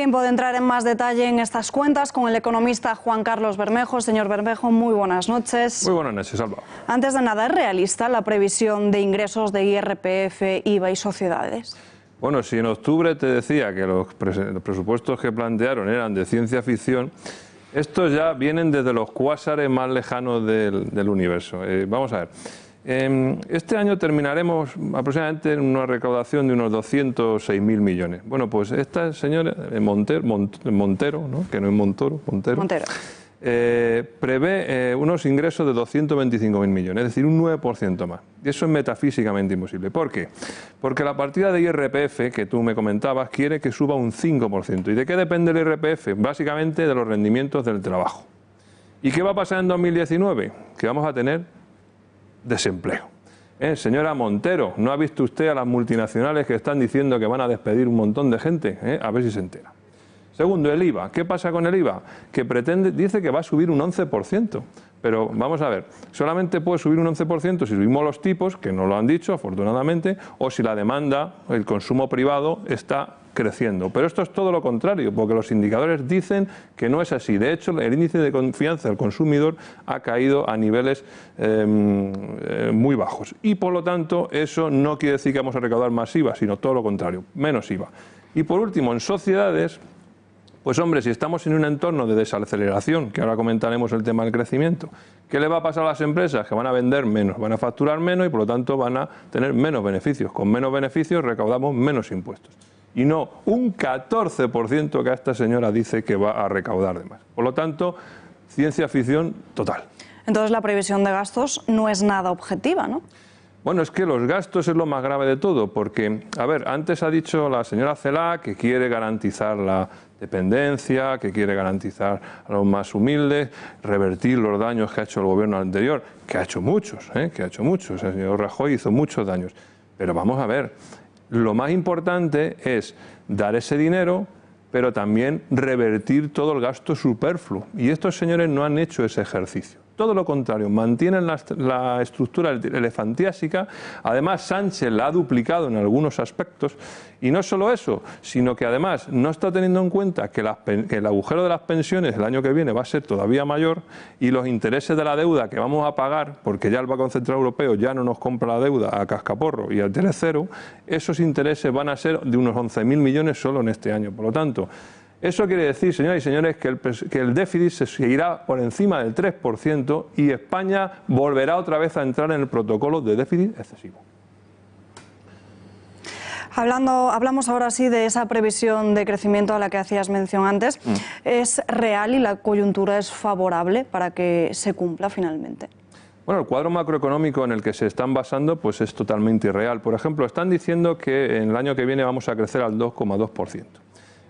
Tiempo de entrar en más detalle en estas cuentas con el economista Juan Carlos Bermejo. Señor Bermejo, muy buenas noches. Muy buenas noches, Alba. Antes de nada, ¿es realista la previsión de ingresos de IRPF, IVA y sociedades? Bueno, si en octubre te decía que los, presupuestos que plantearon eran de ciencia ficción, estos ya vienen desde los cuásares más lejanos del, universo. Eh, vamos a ver. Em, este año terminaremos aproximadamente en una recaudación de unos 206.000 millones. Bueno, pues esta señora eh, Montero, que no es Montoro, Montero, Montero. Eh, prevé eh, unos ingresos de 225.000 millones, es decir, un 9% más. Y eso es metafísicamente imposible. ¿Por qué? Porque la partida de IRPF que tú me comentabas quiere que suba un 5%. ¿Y de qué depende el IRPF? Básicamente de los rendimientos del trabajo. ¿Y qué va a pasar en 2019? Que vamos a tener desempleo. Eh, señora Montero, ¿no ha visto usted a las multinacionales que están diciendo que van a despedir un montón de gente? Eh, a ver si se entera. Segundo, el IVA. ¿Qué pasa con el IVA? Que pretende, dice que va a subir un 11%. Pero vamos a ver, solamente puede subir un 11% si subimos los tipos, que no lo han dicho afortunadamente, o si la demanda, el consumo privado está creciendo. Pero esto es todo lo contrario, porque los indicadores dicen que no es así. De hecho, el índice de confianza del consumidor ha caído a niveles em, eh, muy bajos. Y por lo tanto, eso no quiere decir que vamos a recaudar más IVA, sino todo lo contrario, menos IVA. Y por último, en sociedades, pues hombre, si estamos en un entorno de desaceleración, que ahora comentaremos el tema del crecimiento, ¿qué le va a pasar a las empresas? Que van a vender menos, van a facturar menos y por lo tanto van a tener menos beneficios. Con menos beneficios recaudamos menos impuestos y no un 14% que a esta señora dice que va a recaudar de más. Por lo tanto, ciencia ficción total. Entonces la previsión de gastos no es nada objetiva, ¿no? Bueno, es que los gastos es lo más grave de todo, porque, a ver, antes ha dicho la señora Celá que quiere garantizar la dependencia, que quiere garantizar a los más humildes, revertir los daños que ha hecho el gobierno anterior, que ha hecho muchos, ¿eh? que ha hecho muchos, el señor Rajoy hizo muchos daños. Pero vamos a ver, lo más importante es dar ese dinero, pero también revertir todo el gasto superfluo. Y estos señores no han hecho ese ejercicio todo lo contrario, mantienen la, estructura elefantiásica, además Sánchez la ha duplicado en algunos aspectos, y no solo eso, sino que además no está teniendo en cuenta que, el agujero de las pensiones el año que viene va a ser todavía mayor y los intereses de la deuda que vamos a pagar, porque ya el Banco Central Europeo ya no nos compra la deuda a cascaporro y al tercero, esos intereses van a ser de unos 11.000 millones solo en este año. Por lo tanto, eso quiere decir, señoras y señores, que el, déficit se seguirá por encima del 3% y España volverá otra vez a entrar en el protocolo de déficit excesivo. Hablando, hablamos ahora sí de esa previsión de crecimiento a la que hacías mención antes. Mm. ¿Es real y la coyuntura es favorable para que se cumpla finalmente? Bueno, el cuadro macroeconómico en el que se están basando pues es totalmente irreal. Por ejemplo, están diciendo que en el año que viene vamos a crecer al 2,2%.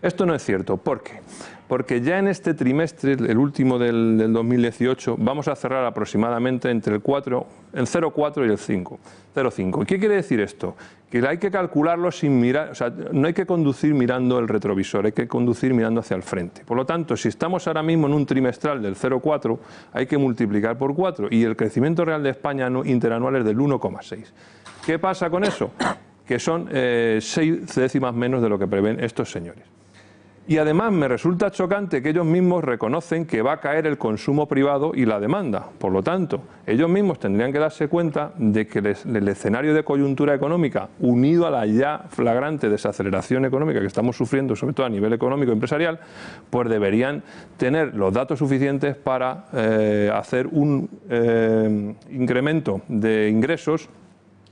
Esto no es cierto. ¿Por qué? Porque ya en este trimestre, el último del, 2018, vamos a cerrar aproximadamente entre el 4, el 0,4 y el 5. 0,5. ¿Qué quiere decir esto? Que hay que calcularlo sin mirar, o sea, no hay que conducir mirando el retrovisor, hay que conducir mirando hacia el frente. Por lo tanto, si estamos ahora mismo en un trimestral del 0,4, hay que multiplicar por 4 y el crecimiento real de España interanual es del 1,6. ¿Qué pasa con eso? Que son eh, seis décimas menos de lo que prevén estos señores. Y además me resulta chocante que ellos mismos reconocen que va a caer el consumo privado y la demanda. Por lo tanto, ellos mismos tendrían que darse cuenta de que el escenario de coyuntura económica, unido a la ya flagrante desaceleración económica que estamos sufriendo, sobre todo a nivel económico y e empresarial, pues deberían tener los datos suficientes para eh, hacer un eh, incremento de ingresos,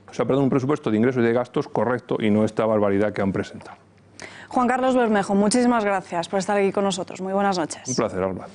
o sea, perdón, un presupuesto de ingresos y de gastos correcto y no esta barbaridad que han presentado. Juan Carlos Bermejo, muchísimas gracias por estar aquí con nosotros. Muy buenas noches. Un placer, Alba.